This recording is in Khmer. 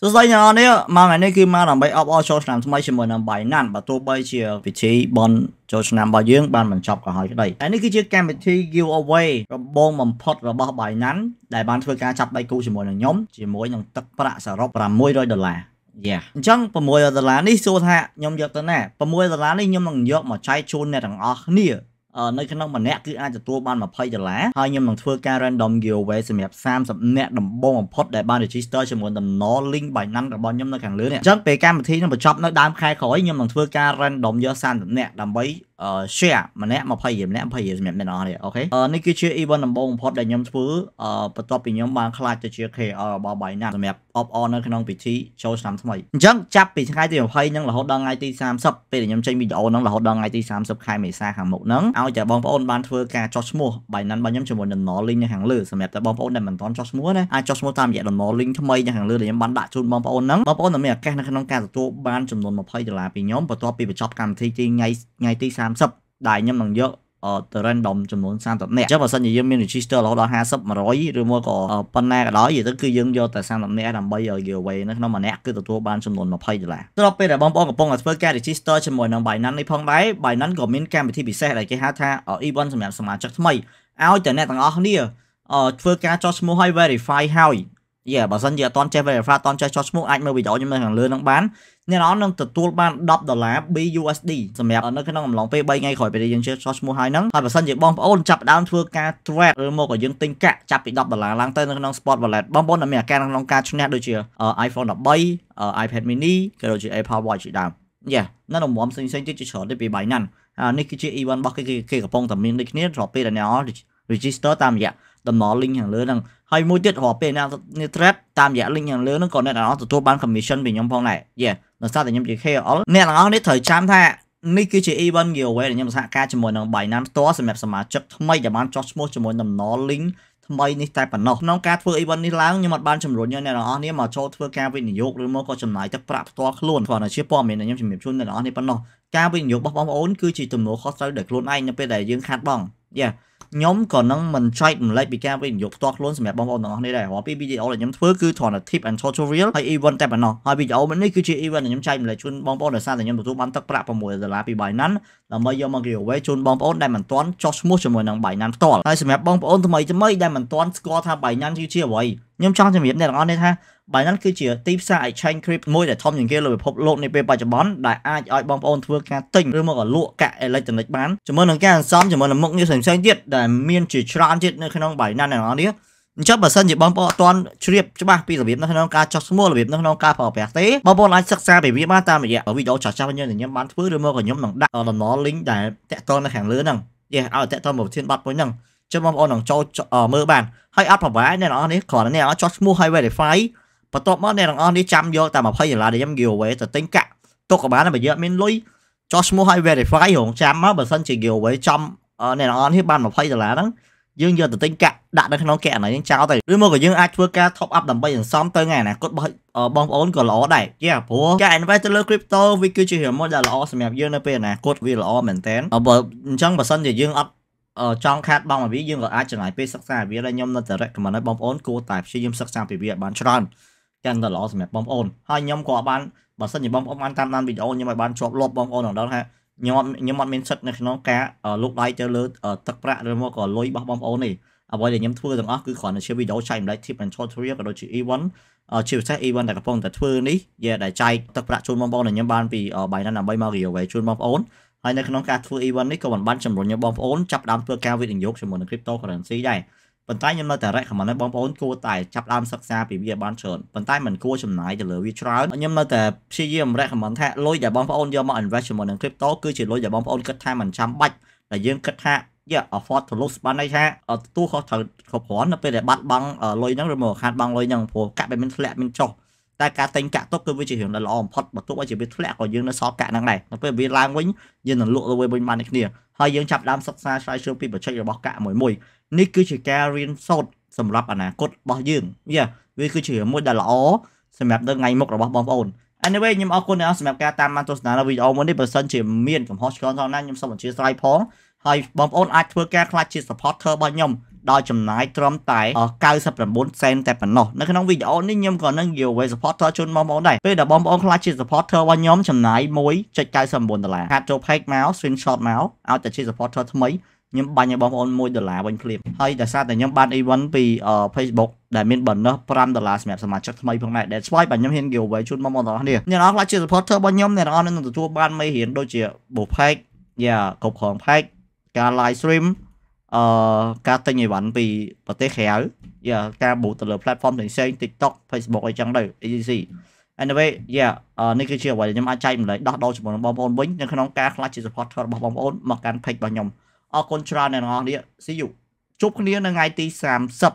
សួស្តីអ្នកនរនេះមកថ្ងៃនេះគឺមកដើម្បីអបអរចូលឆ្នាំថ្មីជាមួយនឹង Binance បើទោះបីជាពិធីបន់ចូលឆ្នាំរបស់យើងបានបញ្ចប់ក៏ហើយក្តីហើយនេះគឺជាកម្មវិធី giveaway ដំបូងបំផុតរបស់ Binance ដែលបានធ្វើការចាប់ដៃគូជាមួយនឹងខ្ញុំជាមួយនឹងទឹកប្រាក់សរុប600ដុល្លារយ៉ាអញ្ចឹង600ដុល្លារនេះសួរថាខ្ញុំយកទៅណា600ដុល្លារនេះខ្ញុំនឹងយកមកចែកជូនអ្នកទាំងអស់គ្នានៅក្នុងម្នាក់គឺអាចទទួលបាន20ដុល្លារហើយខ្ញុំនឹងធ្វើការ random giveaway សម្រាប់30អ្នកដំបូងបំផុតដែលបាន register ជាមួយតំណ link Binance របស់ខ្ញុំនៅខាងលើនេះអញ្ចឹងពេលកម្មវិធីនឹងបញ្ចប់នៅដើមខែក្រោយខ្ញុំនឹងធ្វើការ random យក30អ្នកដើម្បី share ម្នាក់20រៀលម្នាក់20រៀលសម្រាប់អ្នកនរនេះអូខេនេះគឺជា event ដំបូងបំផុតដែលខ្ញុំធ្វើបន្ទាប់ពីខ្ញុំបានខ្លាចទៅជា KOL របស់ Binance សម្រាប់ opt on នៅក្នុងពិធីចូលឆ្នាំថ្មីអញ្ចឹងចាប់ពីថ្ងៃទី20ហ្នឹងរហូតដល់ថ្ងៃទី30ពេលដែលខ្ញុំចេញវីដេអូហ្នឹងរហូតដល់ថ្ងៃទី30ខែមេសាខាងមុខហ្នឹងឲ្យតែបងប្អូនបានធ្វើការចុះឈ្មោះ Binance របស់ខ្ញុំជាមួយនឹង link នៅខាងលើសម្រាប់តែបងប្អូនដែលមិនទាន់ចុះឈ្មោះណាអាចចុះឈ្មោះតាមរយៈដំណ link ថ្មីនៅខាងលើដែលខ្ញុំបានដាក់ជូនបងប្អូនហ្នឹងបងប្អូននឹងមានឱកាសនៅក្នុងការទទួលបានចំនួន20ដុល្លារពីខ្ញុំបន្ទាប់ពីបញ្ចប់កម្មវិធីទីថ្ងៃថ្ងៃទី30 30ដែលខ្ញុំនឹងយកទៅ random ចំនួន30នាក់អញ្ចឹងបើសិនជាយើងមាន register រហូតដល់50 100ឬមួយក៏ប៉ុណ្ណាក៏ដោយទៅគឺយើងយកតែ30នាក់ដើម្បីឲ្យ giveaway នៅក្នុងម្នាក់គឺទទួលបានចំនួន20ដុល្លារស្របពេលដែលបងប្អូនកំពុងតែធ្វើការ register ជាមួយនឹង Binance នេះផងដែរ Binance ក៏មានកម្មវិធីពិសេសដែលគេហៅថា event សម្រាប់សមាជិកថ្មីឲ្យតែអ្នកទាំងអស់គ្នា ធ្វើការចោះឈ្មោះឲ្យ verify ហើយយេបើសិនជាអត់តន់ចេះ verify អត់តន់ចេះចោះឈ្មោះអាចមើលវីដេអូខ្ញុំនៅខាងលើនឹងបានអ្នកនរនឹងទទួលបាន10ដុល្លារ BUSD សម្រាប់នៅក្នុងអំឡុងពេល3ថ្ងៃក្រោយពេលយើងចូលឈ្មោះហើយហ្នឹងហើយបើសិនជាបងប្អូនចាប់ដើមធ្វើការ trade ឬមកឲ្យយើងទិញកាក់ចាប់ពី10ដុល្លារឡើងទៅនៅក្នុង Spot Wallet បងប្អូនដែលមានអាការក្នុងការឈ្នះដូចជា iPhone 13 iPad mini ក៏ដូចជា Apple Watch ជាដើមយ៉ានៅរំមផ្សេងៗទៀតជាច្រើនទៀតពី Binance នេះគឺជា event របស់គេគេកំពុងតែមានដូចគ្នាស្របពេលដែលអ្នក register តាមរយៈតំណ link ខាងលើហ្នឹងហើយមួយទៀតរាល់ពេលអ្នកនេះ thread តាមរយៈ link ខាងលើហ្នឹងក៏អ្នកទាំងអស់ទទួលបាន commission ពីខ្ញុំផងដែរយេដោយសារតែខ្ញុំជា KOL អ្នកទាំងអស់នេះត្រូវចាំថានេះគឺជា event giveaway ដែលខ្ញុំសហការជាមួយនឹង Binance ផ្ទាល់សម្រាប់សមាជិកថ្មីដែលបានចុះឈ្មោះជាមួយតំណ link ថ្មីនេះតែប៉ុណ្ណោះក្នុងការធ្វើ event នេះឡើងខ្ញុំអត់បានជំរុញអ្នកទាំងអស់នេះមកចូលធ្វើការវិនិយោគឬមកក៏ចំណាយទឹកប្រាក់ផ្ទាល់ខ្លួនគ្រាន់តែជាព័ត៌មានដែលខ្ញុំជំរាបជូនអ្នកទាំងអស់នេះប៉ុណ្ណោះការវិនិយោគរបស់បងប្អូនគឺជាទំនួលខុសត្រូវដោយខ្លួនឯងនៅពេលដែលយើងខាត់បងយ៉ាខ្ញុំក៏នឹងមិនចែកម្លេចពីការវិនិយោគផ្ទាល់ខ្លួនសម្រាប់បងប្អូនទាំងអស់គ្នាដែររាល់ពីវីដេអូដែលខ្ញុំធ្វើគឺគ្រាន់តែ tip and tutorial ហើយ event តែប៉ុណ្ណោះហើយវីដេអូនេះគឺជា event ដែលខ្ញុំចែកម្លេចជូនបងប្អូនដោយសារតែខ្ញុំទទួលបានទឹកប្រាក់6ដុល្លារពី Binance ដើម្បីយកមក giveaway ជូនបងប្អូនដែលមិនទាន់ចុះឈ្មោះជាមួយនឹង Binance ផ្ទាល់ហើយសម្រាប់បងប្អូនថ្មីថ្មីដែលមិនទាន់ស្គាល់ថា Binance គឺជាអ្វីខ្ញុំចង់ជម្រាបអ្នកទាំងអស់នេះថា Binance គឺជាទីផ្សារ exchange crypto មួយដែលធំជាងគេលើពិភពលោកនាពេលបច្ចុប្បន្នដែលអាចឲ្យបងប្អូនធ្វើការទិញឬមកលក់កាក់អេឡិចត្រូនិកបានជាមួយនឹងការអន្សំជាមួយនឹងមុខងារផ្សេងៗទៀតដែលមានជាច្រើនទៀតនៅក្នុង Binance ទាំងអស់នេះអញ្ចឹងបើសិនជាបងប្អូនអត់ទាន់ជ្រាបច្បាស់ពីរបៀបនៅក្នុងការចោះឈ្មោះរបៀបនៅក្នុងការប្រើប្រាស់ទេបងប្អូនអាចសិក្សាពីវាបានតាមរយៈវីដេអូចាស់ចាស់របស់ខ្ញុំបានធ្វើឬមកក៏ខ្ញុំនឹងដាក់ដំណល link ដែលតាក់ទងនៅខាងលើហ្នឹងយេឲ្យតាក់ទងមកប្រធានបတ်មួយហ្នឹងចឹងបងប្អូននឹងចូលមើលបានហើយអត់ប្រហែលអ្នកនរនេះគ្រាន់តែអ្នកនរចោះឈ្មោះឲ្យ verify បន្ទាប់មកអ្នកនរនេះចាំយកតែ20ដុល្លារដែលខ្ញុំ giveaway ទៅទិញកាក់ទុកក៏បានបើយើងអត់មានលុយចោះឈ្មោះឲ្យ verify រងចាំមកបើសិនជា giveaway ចំអ្នកនរអនហ៊ីបាន20ដុល្លារហ្នឹងយើងយកទៅទិញកាក់ដាក់នៅក្នុងកាក់ហ្នឹងយើងចោលទៅឬមកក៏យើងអាចធ្វើការ top up ដើម្បីសន្សំទៅថ្ងៃអនាគតរបស់បងប្អូនក៏ល្អដែរចាព្រោះការ invest ទៅលើ crypto វាគឺជារឿងមួយដែលល្អសម្រាប់យើងនៅពេលអនាគតវាល្អមែនតើបើអញ្ចឹងបើសិនជាយើងអត់ចង់ខាតបងវាយើងក៏អាចចំណាយពេលសិក្សាវាដែរខ្ញុំនៅតែ recommend ឲ្យបងប្អូនគួរតែព្យាយាមសិក្សាពីវាឲ្យបានច្រើនកាន់តែល្អសម្រាប់បងប្អូនហើយខ្ញុំក៏បានបើសិនជាបងប្អូនបានតាមដានវីដេអូខ្ញុំឲ្យបានជាប់លាប់បងប្អូនដល់ថាខ្ញុំអត់ខ្ញុំអត់មានសិទ្ធិនៅក្នុងការលុកដៃទៅលើទឹកប្រាក់ឬមកក៏លុយរបស់បងប្អូនទេអ្វីដែលខ្ញុំធ្វើទាំងអស់គឺគ្រាន់តែជាវីដេអូចែកម្លែក tip and tutorial ក៏ដូចជា event ជាពិសេស event ដែលកំពុងតែធ្វើនេះយេដែលចែកទឹកប្រាក់ជូនបងប្អូនដែលខ្ញុំបានពី Binance ដើម្បីមក giveaway ជូនបងប្អូនហើយនៅក្នុងការធ្វើ event នេះក៏មិនបានជំរុញឲ្យបងប្អូនចាប់ផ្ដើមធ្វើការវិនិយោគជាមួយនឹង cryptocurrency ដែរប៉ុន្តែខ្ញុំនៅតែ recommend ឲ្យបងប្អូនគួរតែចាប់ដើមសិក្សាពីវាបានច្រើនប៉ុន្តែមិនគួរចំណាយទៅលើវាច្រើនខ្ញុំនៅតែព្យាយាម recommend ថាលុយដែលបងប្អូនយកមក invest ជាមួយនឹង crypto គឺជាលុយដែលបងប្អូនគិតថាមិនចាំបាច់តែយើងគិតថាយក afford to lose បានន័យថាទទួលខុសត្រូវគ្រប់គ្រាន់នៅពេលដែលបាត់បង់លុយហ្នឹងឬមកខាតបង់លុយហ្នឹងព្រោះកាក់វាមានធ្លាក់មានចុះតែការតែងកាក់ទុកគឺវាជារឿងដែលល្អបំផុតបើទុកឲ្យជាវាធ្លាក់ក៏យើងនៅសល់កាក់ហ្នឹងដែរដល់ពេលវាឡើងវិញយើងនឹងលក់ទៅវិញបានដូចគ្នាហើយយើងចាប់ដើមសិក្សាស្រាវជ្រាវពីបច្ចេករបស់កាក់មួយមួយនេះគឺជាការរៀនសូត្រសម្រាប់អនាគតរបស់យើងវាវាគឺជារឿងមួយដែលល្អសម្រាប់ដល់ថ្ងៃមុខរបស់បងប្អូន Anyway ខ្ញុំអរគុណអ្នកសម្រាប់ការតាមដានទស្សនានៅវីដេអូមុននេះបើសិនជាមានកំហុសឆ្គងថោណាខ្ញុំសូមអធិស្ឋានផងហើយបងប្អូនអាចធ្វើការខ្លាចជា supporter របស់ខ្ញុំដោយចំណាយត្រឹមតែ99សេនតែប៉ុណ្ណោះនៅក្នុងវីដេអូនេះខ្ញុំក៏នឹង give away supporter ជូនបងប្អូនដែរពេលដែលបងប្អូនខ្លះជា supporter របស់ខ្ញុំចំណាយ1.99ដុល្លារហាត់ចូល page មក screenshot មកឲ្យតែជា supporter ថ្មីខ្ញុំបាញ់ឲ្យបងប្អូន1ដុល្លារវិញភ្លាមហើយដោយសារតែខ្ញុំបាន event ពី Facebook ដែលមាន bonus 5ដុល្លារសម្រាប់សមាជិកថ្មីផងដែរដែលស្វ័យបាទខ្ញុំហ៊ាន giveaway ជូនបងប្អូនទាំងអស់គ្នាអ្នកនរខ្លះជា supporter របស់ខ្ញុំអ្នកនរនឹងទទួលបានមេរៀនដូចជា book pack យ៉ាគ្រប់គ្រង pack ការ live stream អឺការទិញអីវ៉ាន់ពីប្រទេសក្រៅយ៉ាការបូកទៅលើ platform ផ្សេងៗ TikTok Facebook អីចឹងទៅ EC Anyway yeah នេះគឺជាអ្វីដែលខ្ញុំអាចចែកម្លែកដោះដូរជាមួយនឹងបងប្អូនវិញនៅក្នុងការខ្លាចជា supporter របស់បងប្អូនមកកាន់ page របស់ខ្ញុំអរគុណច្រើនអ្នកទាំងអស់គ្នា See you ជួបគ្នានៅថ្ងៃទី